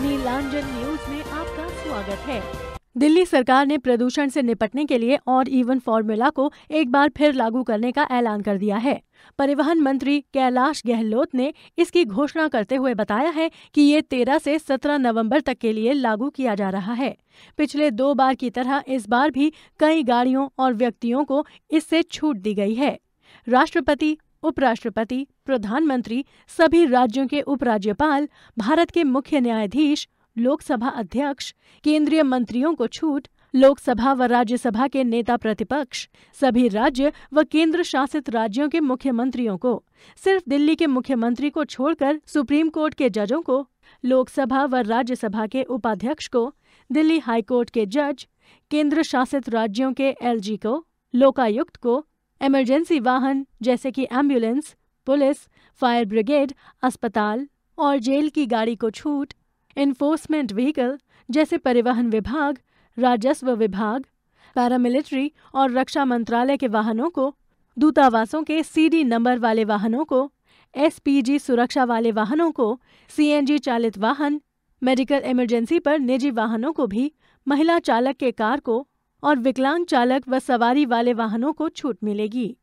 नीलांजन news में आपका स्वागत है दिल्ली सरकार ने प्रदूषण से निपटने के लिए और इवन फॉर्मूला को एक बार फिर लागू करने का ऐलान कर दिया है परिवहन मंत्री कैलाश गहलोत ने इसकी घोषणा करते हुए बताया है कि ये तेरह से सत्रह नवंबर तक के लिए लागू किया जा रहा है पिछले दो बार की तरह इस बार भी कई गाड़ियों और व्यक्तियों को इससे छूट दी गई है राष्ट्रपति उपराष्ट्रपति प्रधानमंत्री सभी राज्यों के उपराज्यपाल भारत के मुख्य न्यायाधीश लोकसभा अध्यक्ष केंद्रीय मंत्रियों को छूट लोकसभा व राज्यसभा के नेता प्रतिपक्ष सभी राज्य व केंद्र शासित राज्यों के मुख्यमंत्रियों को सिर्फ दिल्ली के मुख्यमंत्री को छोड़कर सुप्रीम कोर्ट के जजों को लोकसभा व राज्यसभा के उपाध्यक्ष को दिल्ली हाईकोर्ट के जज केंद्र शासित राज्यों के एलजी को लोकायुक्त को इमरजेंसी वाहन जैसे कि एम्बुलेंस पुलिस फायर ब्रिगेड अस्पताल और जेल की गाड़ी को छूट इन्फोर्समेंट व्हीकल जैसे परिवहन विभाग राजस्व विभाग पैरामिलिट्री और रक्षा मंत्रालय के वाहनों को दूतावासों के सीडी नंबर वाले वाहनों को एसपीजी सुरक्षा वाले वाहनों को सीएनजी चालित वाहन मेडिकल इमरजेंसी पर निजी वाहनों को भी महिला चालक के कार को और विकलांग चालक व सवारी वाले वाहनों को छूट मिलेगी